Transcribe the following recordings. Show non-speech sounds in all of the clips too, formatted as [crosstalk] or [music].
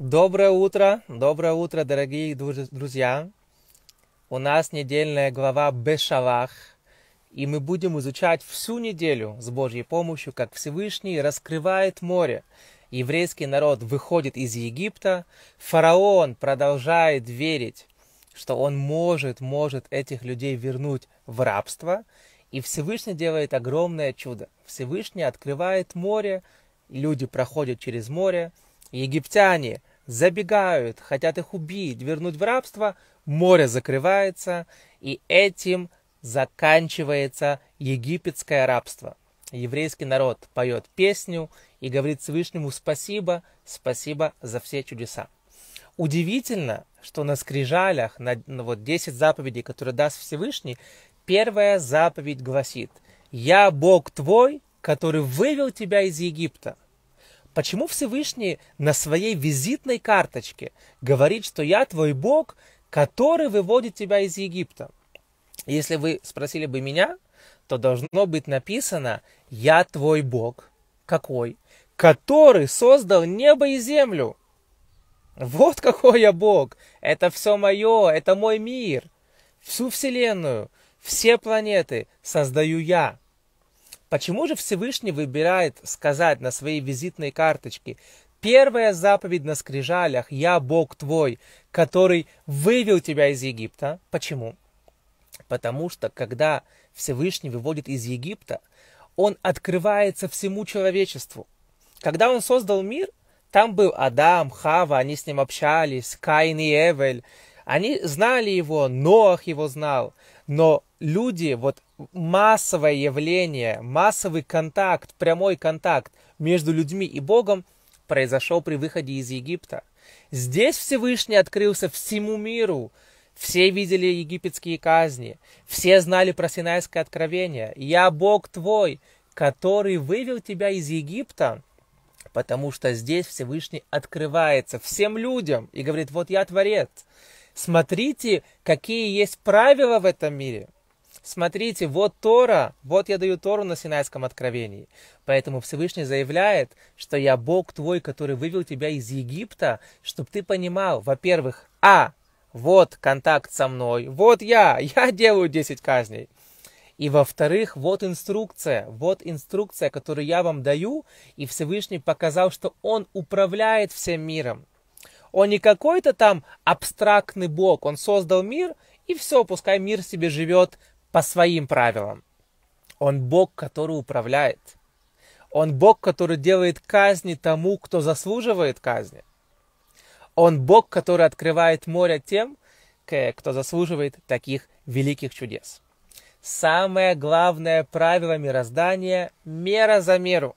Доброе утро, доброе утро, дорогие друзья. У нас недельная глава Бешавах, и мы будем изучать всю неделю с Божьей помощью, как Всевышний раскрывает море. Еврейский народ выходит из Египта, фараон продолжает верить, что он может, может этих людей вернуть в рабство, и Всевышний делает огромное чудо. Всевышний открывает море, люди проходят через море, египтяне – забегают, хотят их убить, вернуть в рабство, море закрывается, и этим заканчивается египетское рабство. Еврейский народ поет песню и говорит Всевышнему спасибо, спасибо за все чудеса. Удивительно, что на скрижалях, на, на вот 10 заповедей, которые даст Всевышний, первая заповедь гласит «Я Бог твой, который вывел тебя из Египта». Почему Всевышний на своей визитной карточке говорит, что я твой Бог, который выводит тебя из Египта? Если вы спросили бы меня, то должно быть написано «Я твой Бог». Какой? Который создал небо и землю. Вот какой я Бог. Это все мое, это мой мир. Всю вселенную, все планеты создаю я. Почему же Всевышний выбирает сказать на своей визитной карточке первая заповедь на скрижалях «Я Бог твой, который вывел тебя из Египта»? Почему? Потому что когда Всевышний выводит из Египта, он открывается всему человечеству. Когда он создал мир, там был Адам, Хава, они с ним общались, Каин и Эвель, они знали его, Ноах его знал, но люди вот массовое явление, массовый контакт, прямой контакт между людьми и Богом произошел при выходе из Египта. Здесь Всевышний открылся всему миру. Все видели египетские казни, все знали про Синайское откровение. «Я Бог твой, который вывел тебя из Египта», потому что здесь Всевышний открывается всем людям и говорит, вот я Творец. Смотрите, какие есть правила в этом мире – Смотрите, вот Тора, вот я даю Тору на Синайском откровении. Поэтому Всевышний заявляет, что я Бог твой, который вывел тебя из Египта, чтобы ты понимал, во-первых, а, вот контакт со мной, вот я, [laughs] я делаю 10 казней. И во-вторых, вот инструкция, вот инструкция, которую я вам даю, и Всевышний показал, что Он управляет всем миром. Он не какой-то там абстрактный Бог, Он создал мир, и все, пускай мир себе живет по своим правилам. Он Бог, который управляет. Он Бог, который делает казни тому, кто заслуживает казни. Он Бог, который открывает море тем, кто заслуживает таких великих чудес. Самое главное правило мироздания – мера за меру.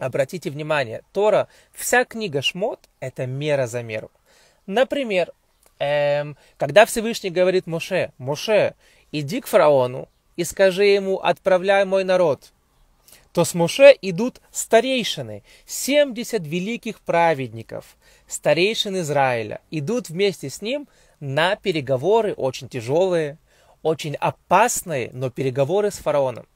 Обратите внимание, Тора, вся книга Шмот – это мера за меру. Например, эм, когда Всевышний говорит Моше, Моше, «Иди к фараону и скажи ему, отправляй мой народ». То с Моше идут старейшины, 70 великих праведников, старейшин Израиля, идут вместе с ним на переговоры, очень тяжелые, очень опасные, но переговоры с фараоном.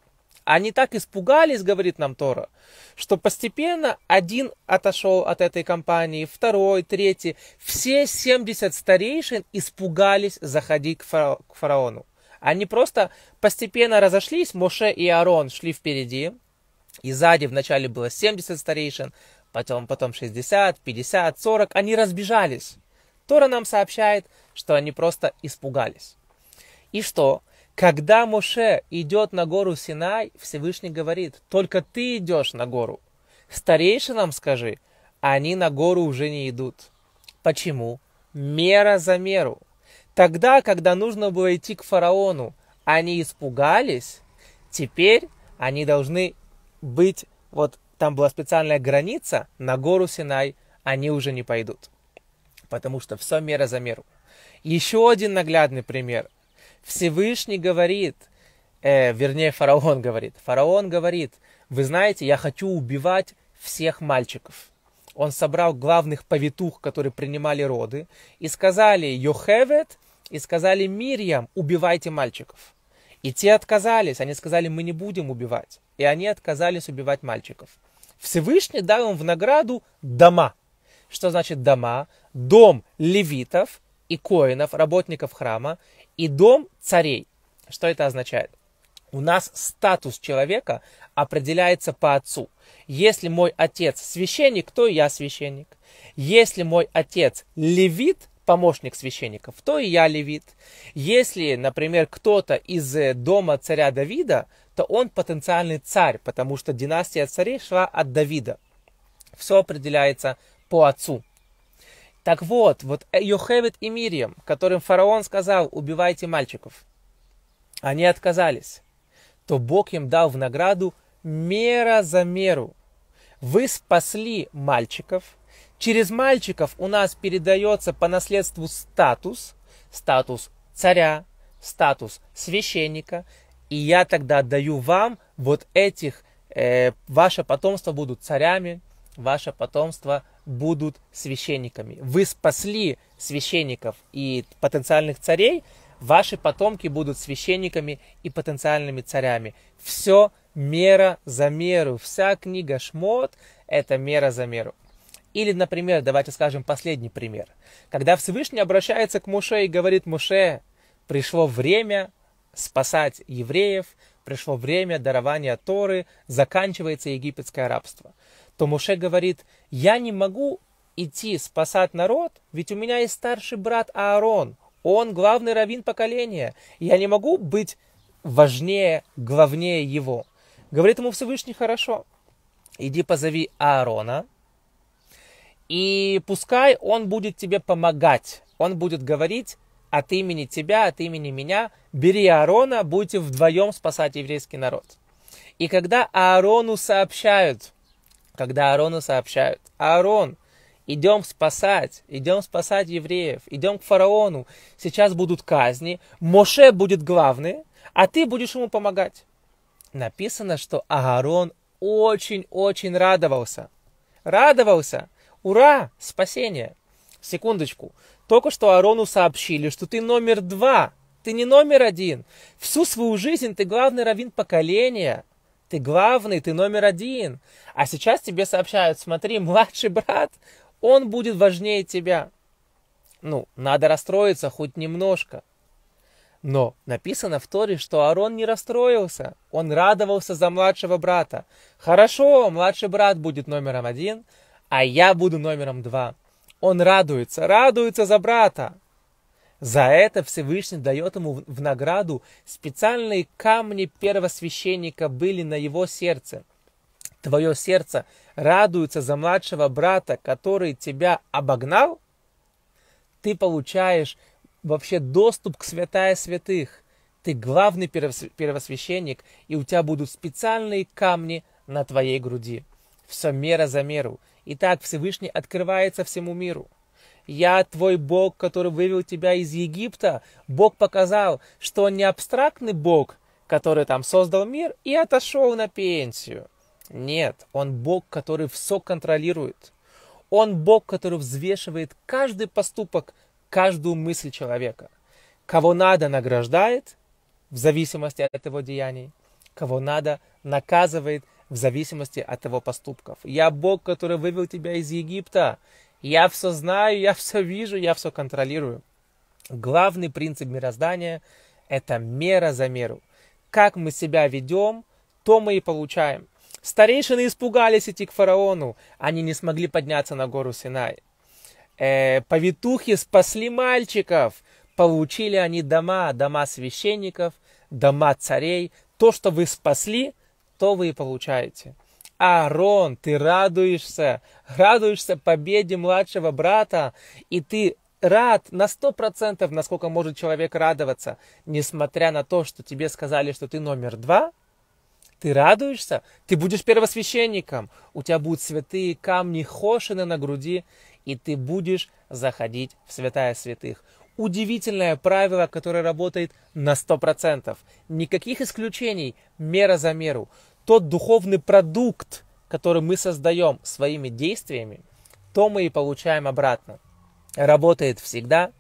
Они так испугались, говорит нам Тора, что постепенно один отошел от этой компании, второй, третий. Все 70 старейшин испугались заходить к фараону. Они просто постепенно разошлись, Моше и Арон шли впереди, и сзади вначале было 70 старейшин, потом, потом 60, 50, 40, они разбежались. Тора нам сообщает, что они просто испугались. И что? Когда Моше идет на гору Синай, Всевышний говорит, только ты идешь на гору. Старейшинам скажи, они на гору уже не идут. Почему? Мера за меру. Тогда, когда нужно было идти к фараону, они испугались, теперь они должны быть, вот там была специальная граница, на гору Синай они уже не пойдут. Потому что все мера за меру. Еще один наглядный пример. Всевышний говорит, э, вернее, фараон говорит, фараон говорит, вы знаете, я хочу убивать всех мальчиков он собрал главных повитух, которые принимали роды, и сказали Йохевет, и сказали Мирьям, убивайте мальчиков. И те отказались, они сказали, мы не будем убивать. И они отказались убивать мальчиков. Всевышний дал им в награду дома. Что значит дома? Дом левитов и коинов, работников храма, и дом царей. Что это означает? У нас статус человека определяется по отцу. Если мой отец священник, то и я священник. Если мой отец левит, помощник священников, то и я левит. Если, например, кто-то из э, дома царя Давида, то он потенциальный царь, потому что династия царей шла от Давида. Все определяется по отцу. Так вот, вот э, Йохевит и Мирьям, которым фараон сказал, убивайте мальчиков, они отказались, то Бог им дал в награду мера за меру. Вы спасли мальчиков. Через мальчиков у нас передается по наследству статус, статус царя, статус священника. И я тогда даю вам вот этих, э, ваше потомство будут царями, ваше потомство будут священниками. Вы спасли священников и потенциальных царей, ваши потомки будут священниками и потенциальными царями. Все мера за меру. Вся книга Шмот – это мера за меру. Или, например, давайте скажем последний пример. Когда Всевышний обращается к Муше и говорит, Муше, пришло время спасать евреев, пришло время дарования Торы, заканчивается египетское рабство. То Муше говорит, я не могу идти спасать народ, ведь у меня есть старший брат Аарон, он главный раввин поколения, я не могу быть важнее, главнее его. Говорит ему Всевышний, хорошо, иди позови Аарона, и пускай он будет тебе помогать, он будет говорить от имени тебя, от имени меня, бери Аарона, будете вдвоем спасать еврейский народ. И когда Аарону сообщают, когда Аарону сообщают, Аарон, идем спасать, идем спасать евреев, идем к фараону, сейчас будут казни, Моше будет главный, а ты будешь ему помогать написано, что Аарон очень-очень радовался. Радовался! Ура! Спасение! Секундочку. Только что Аарону сообщили, что ты номер два, ты не номер один. Всю свою жизнь ты главный раввин поколения. Ты главный, ты номер один. А сейчас тебе сообщают, смотри, младший брат, он будет важнее тебя. Ну, надо расстроиться хоть немножко. Но написано в Торе, что Аарон не расстроился, он радовался за младшего брата. Хорошо, младший брат будет номером один, а я буду номером два. Он радуется, радуется за брата. За это Всевышний дает ему в награду специальные камни первосвященника были на его сердце. Твое сердце радуется за младшего брата, который тебя обогнал? Ты получаешь вообще доступ к святая святых. Ты главный первосвященник, и у тебя будут специальные камни на твоей груди. Все мера за меру. И так Всевышний открывается всему миру. Я твой Бог, который вывел тебя из Египта. Бог показал, что он не абстрактный Бог, который там создал мир и отошел на пенсию. Нет, он Бог, который все контролирует. Он Бог, который взвешивает каждый поступок каждую мысль человека. Кого надо награждает в зависимости от его деяний, кого надо наказывает в зависимости от его поступков. Я Бог, который вывел тебя из Египта. Я все знаю, я все вижу, я все контролирую. Главный принцип мироздания – это мера за меру. Как мы себя ведем, то мы и получаем. Старейшины испугались идти к фараону. Они не смогли подняться на гору Синай э, повитухи спасли мальчиков, получили они дома, дома священников, дома царей. То, что вы спасли, то вы и получаете. Аарон, ты радуешься, радуешься победе младшего брата, и ты рад на сто процентов, насколько может человек радоваться, несмотря на то, что тебе сказали, что ты номер два, ты радуешься, ты будешь первосвященником, у тебя будут святые камни Хошины на груди, и ты будешь заходить в святая святых. Удивительное правило, которое работает на 100%. Никаких исключений, мера за меру. Тот духовный продукт, который мы создаем своими действиями, то мы и получаем обратно. Работает всегда,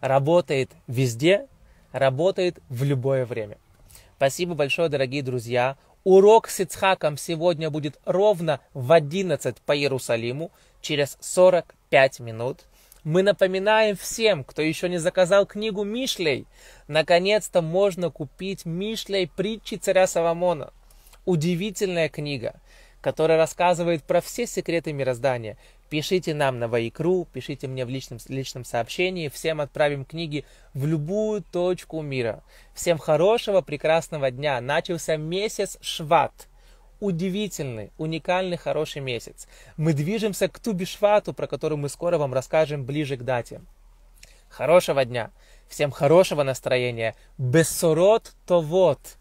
работает везде, работает в любое время. Спасибо большое, дорогие друзья. Урок с Ицхаком сегодня будет ровно в 11 по Иерусалиму, через 45 минут. Мы напоминаем всем, кто еще не заказал книгу Мишлей, наконец-то можно купить Мишлей притчи царя Соломона. Удивительная книга, которая рассказывает про все секреты мироздания, Пишите нам на Вайкру, пишите мне в личном, личном сообщении. Всем отправим книги в любую точку мира. Всем хорошего, прекрасного дня. Начался месяц Шват. Удивительный, уникальный, хороший месяц. Мы движемся к Тубишвату, про который мы скоро вам расскажем ближе к дате. Хорошего дня. Всем хорошего настроения. Бессорот то вот.